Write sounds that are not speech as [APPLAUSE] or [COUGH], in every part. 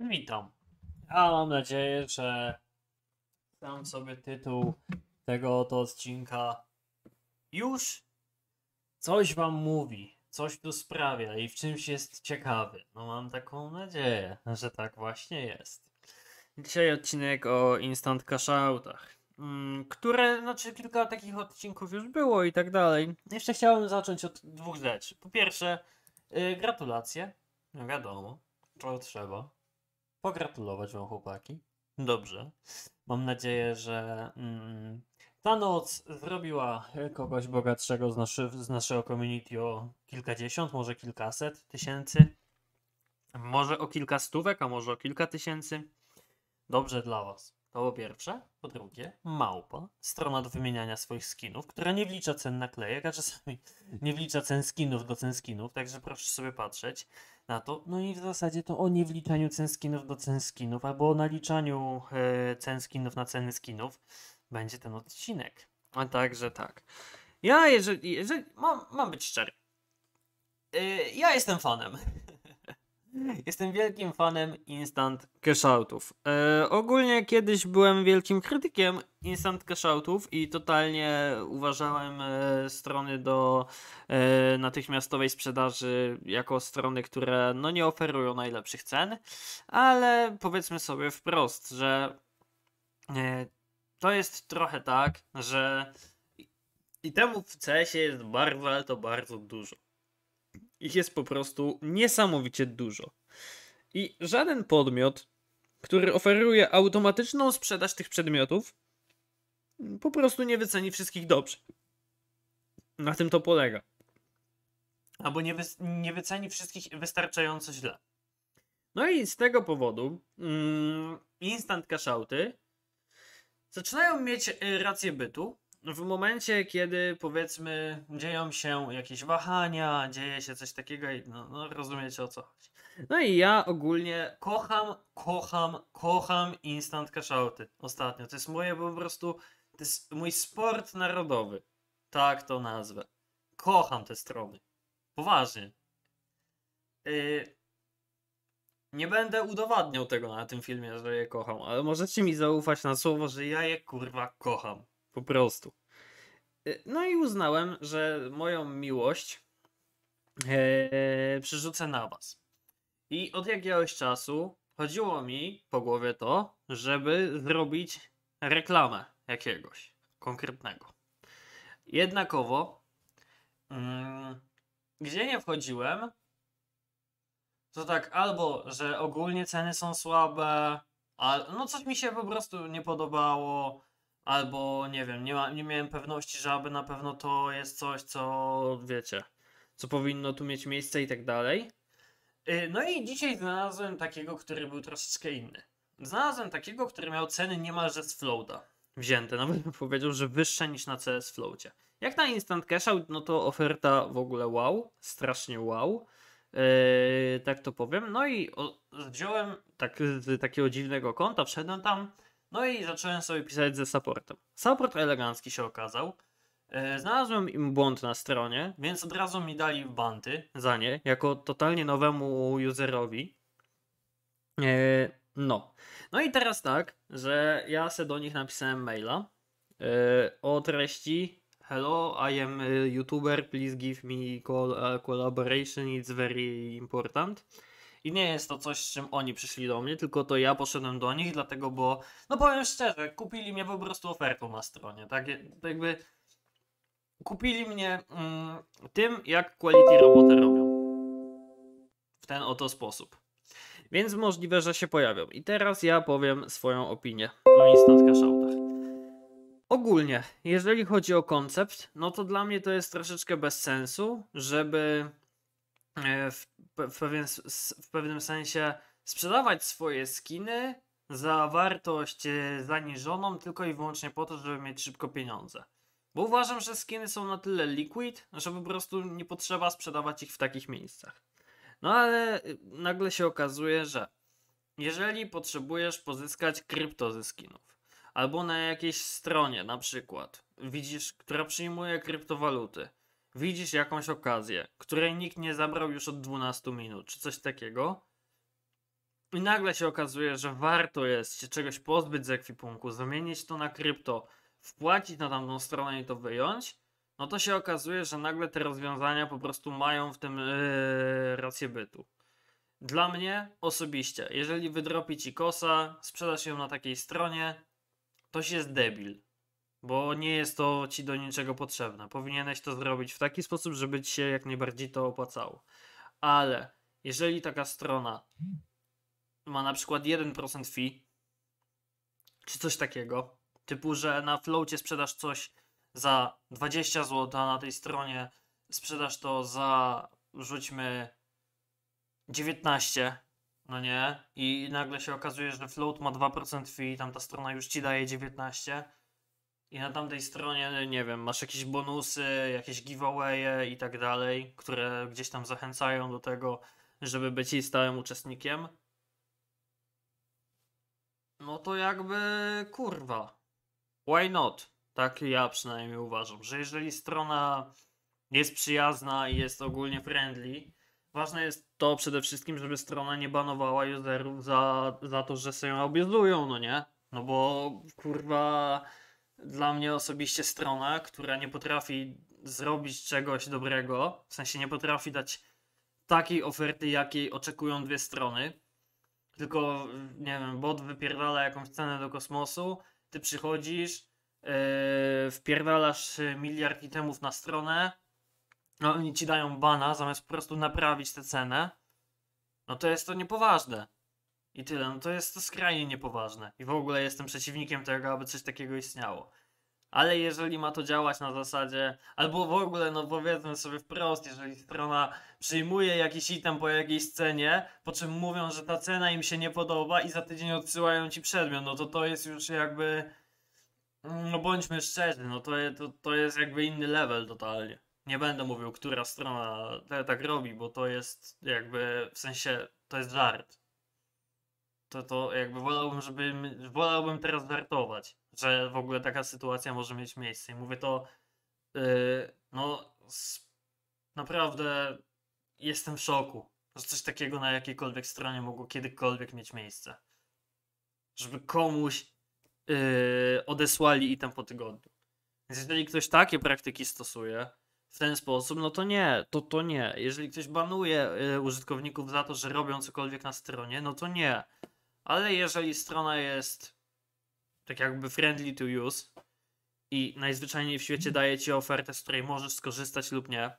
Witam. A mam nadzieję, że sam sobie tytuł tego oto odcinka już coś wam mówi, coś tu sprawia i w czymś jest ciekawy. No mam taką nadzieję, że tak właśnie jest. Dzisiaj odcinek o instant cashoutach, mm, które, znaczy kilka takich odcinków już było i tak dalej. Jeszcze chciałbym zacząć od dwóch rzeczy. Po pierwsze, yy, gratulacje, no wiadomo, czego trzeba pogratulować wam chłopaki. Dobrze. Mam nadzieję, że mm, ta noc zrobiła kogoś bogatszego z, naszy, z naszego community o kilkadziesiąt, może kilkaset tysięcy. Może o kilka stówek, a może o kilka tysięcy. Dobrze dla was. To po pierwsze. Po drugie, małpa, strona do wymieniania swoich skinów, która nie wlicza cen naklejek, a czasami [LAUGHS] nie wlicza cen skinów do cen skinów, także proszę sobie patrzeć na to. No i w zasadzie to o niewliczaniu cen skinów do cen skinów, albo o naliczaniu e, cen skinów na ceny skinów będzie ten odcinek. A także tak. Ja, jeżeli, jeżeli mam, mam być szczery, e, ja jestem fanem. Jestem wielkim fanem instant cashoutów. E, ogólnie kiedyś byłem wielkim krytykiem instant cashoutów i totalnie uważałem e, strony do e, natychmiastowej sprzedaży jako strony, które no nie oferują najlepszych cen, ale powiedzmy sobie wprost, że e, to jest trochę tak, że i temu w CS jest bardzo, ale to bardzo dużo. Ich jest po prostu niesamowicie dużo. I żaden podmiot, który oferuje automatyczną sprzedaż tych przedmiotów, po prostu nie wyceni wszystkich dobrze. Na tym to polega. Albo nie, wy, nie wyceni wszystkich wystarczająco źle. No i z tego powodu mm, instant cashouty zaczynają mieć y, rację bytu, no, w momencie, kiedy powiedzmy dzieją się jakieś wahania, dzieje się coś takiego i no, no rozumiecie o co chodzi. No i ja ogólnie kocham, kocham, kocham instant cashouty ostatnio. To jest moje po prostu, to jest mój sport narodowy. Tak to nazwę. Kocham te strony. Poważnie. Yy, nie będę udowadniał tego na tym filmie, że je kocham, ale możecie mi zaufać na słowo, że ja je kurwa kocham. Po prostu. E, no i uznałem, że moją miłość yy, przerzucę na was. I od jakiegoś czasu chodziło mi po głowie to, żeby zrobić reklamę jakiegoś konkretnego. Jednakowo, mm, gdzie nie wchodziłem, to tak albo, że ogólnie ceny są słabe, a no coś mi się po prostu nie podobało, albo nie wiem, nie, ma, nie miałem pewności, że aby na pewno to jest coś, co wiecie, co powinno tu mieć miejsce i tak dalej. Y, no i dzisiaj znalazłem takiego, który był troszeczkę inny. Znalazłem takiego, który miał ceny niemalże z floata wzięte, [LAUGHS] nawet bym powiedział, że wyższe niż na CS floatie. Jak na Instant Cashout, no to oferta w ogóle wow, strasznie wow. Yy, tak to powiem. No i o, tak, z takiego dziwnego konta, wszedłem tam, no i zacząłem sobie pisać ze supportem. Support elegancki się okazał. E, znalazłem im błąd na stronie, więc od razu mi dali banty za nie, jako totalnie nowemu userowi. E, no. No i teraz tak, że ja se do nich napisałem maila e, o treści Hello, I am a YouTuber, please give me collaboration, it's very important. I nie jest to coś, z czym oni przyszli do mnie, tylko to ja poszedłem do nich, dlatego, bo, no powiem szczerze, kupili mnie po prostu ofertą na stronie, tak? jakby kupili mnie mm, tym, jak quality robotę robią. W ten oto sposób. Więc możliwe, że się pojawią. I teraz ja powiem swoją opinię o Instant Cashoutach. Ogólnie, jeżeli chodzi o koncept, no to dla mnie to jest troszeczkę bez sensu, żeby E, w, w, pewien, w pewnym sensie sprzedawać swoje skiny za wartość e, zaniżoną tylko i wyłącznie po to, żeby mieć szybko pieniądze. Bo uważam, że skiny są na tyle liquid, że po prostu nie potrzeba sprzedawać ich w takich miejscach. No ale y, nagle się okazuje, że jeżeli potrzebujesz pozyskać krypto ze skinów, albo na jakiejś stronie na przykład, widzisz, która przyjmuje kryptowaluty, widzisz jakąś okazję, której nikt nie zabrał już od 12 minut, czy coś takiego. I nagle się okazuje, że warto jest się czegoś pozbyć z ekwipunku, zamienić to na krypto, wpłacić na tamtą stronę i to wyjąć, no to się okazuje, że nagle te rozwiązania po prostu mają w tym yy, rację bytu. Dla mnie osobiście, jeżeli wydropi ci kosa, sprzedasz ją na takiej stronie, to się jest debil bo nie jest to ci do niczego potrzebne. Powinieneś to zrobić w taki sposób, żeby ci się jak najbardziej to opłacało. Ale jeżeli taka strona ma na przykład 1% fee, czy coś takiego, typu, że na floatie sprzedasz coś za 20 zł, a na tej stronie sprzedasz to za, rzućmy, 19, no nie? I nagle się okazuje, że float ma 2% fee, tam ta strona już ci daje 19, i na tamtej stronie, nie wiem, masz jakieś bonusy, jakieś giveawaye i tak dalej, które gdzieś tam zachęcają do tego, żeby być jej stałym uczestnikiem. No to jakby kurwa. Why not? Tak ja przynajmniej uważam, że jeżeli strona jest przyjazna i jest ogólnie friendly, ważne jest to przede wszystkim, żeby strona nie banowała userów za, za to, że się ją obiezują, no nie? No bo kurwa dla mnie osobiście strona, która nie potrafi zrobić czegoś dobrego, w sensie nie potrafi dać takiej oferty, jakiej oczekują dwie strony. Tylko, nie wiem, bot wypierdala jakąś cenę do kosmosu, ty przychodzisz, yy, wpierdalasz miliard itemów na stronę, no oni ci dają bana zamiast po prostu naprawić tę cenę. No to jest to niepoważne. I tyle. No to jest to skrajnie niepoważne. I w ogóle jestem przeciwnikiem tego, aby coś takiego istniało. Ale jeżeli ma to działać na zasadzie, albo w ogóle, no powiedzmy sobie wprost, jeżeli strona przyjmuje jakiś item po jakiejś cenie, po czym mówią, że ta cena im się nie podoba i za tydzień odsyłają ci przedmiot, no to to jest już jakby, no bądźmy szczerzy, no to, to, to jest jakby inny level totalnie. Nie będę mówił, która strona tak robi, bo to jest jakby, w sensie, to jest żart to, to jakby wolałbym, żeby, wolałbym teraz żartować, że w ogóle taka sytuacja może mieć miejsce. I mówię to, yy, no naprawdę jestem w szoku, że coś takiego na jakiejkolwiek stronie mogło kiedykolwiek mieć miejsce. Żeby komuś yy, odesłali item po tygodniu. Więc jeżeli ktoś takie praktyki stosuje w ten sposób, no to nie, to to nie. Jeżeli ktoś banuje y, użytkowników za to, że robią cokolwiek na stronie, no to nie ale jeżeli strona jest tak jakby friendly to use i najzwyczajniej w świecie mhm. daje ci ofertę, z której możesz skorzystać lub nie,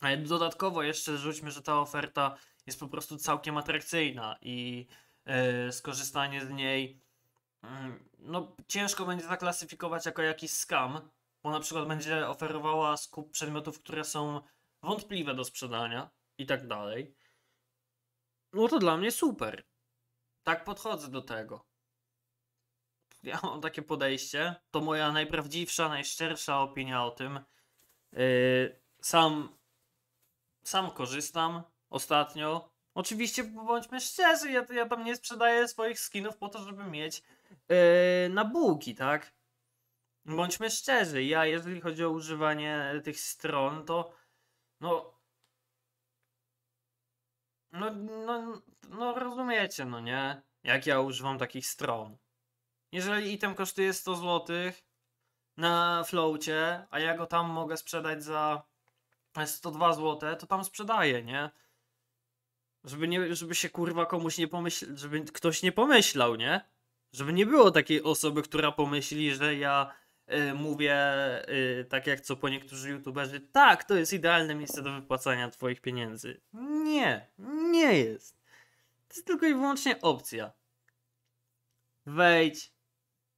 a dodatkowo jeszcze rzućmy, że ta oferta jest po prostu całkiem atrakcyjna i yy, skorzystanie z niej mm, no ciężko będzie zaklasyfikować jako jakiś scam, bo na przykład będzie oferowała skup przedmiotów, które są wątpliwe do sprzedania i tak dalej. No to dla mnie super tak podchodzę do tego. Ja mam takie podejście. To moja najprawdziwsza, najszczersza opinia o tym. Yy, sam, sam korzystam ostatnio. Oczywiście bądźmy szczerzy, ja, ja tam nie sprzedaję swoich skinów po to, żeby mieć yy, na bułki, tak? Bądźmy szczerzy, ja jeżeli chodzi o używanie tych stron, to no no, no, no rozumiecie, no nie? Jak ja używam takich stron. Jeżeli item kosztuje 100 zł na flowcie a ja go tam mogę sprzedać za 102 zł, to tam sprzedaję, nie? Żeby, nie, żeby się kurwa komuś nie pomyślał, żeby ktoś nie pomyślał, nie? Żeby nie było takiej osoby, która pomyśli, że ja Y, mówię, y, tak jak co po niektórzy youtuberzy, tak, to jest idealne miejsce do wypłacania twoich pieniędzy. Nie, nie jest. To jest tylko i wyłącznie opcja. Wejdź,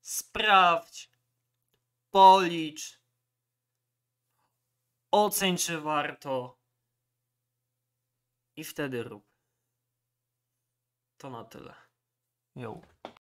sprawdź, policz, oceń czy warto i wtedy rób. To na tyle. Jo.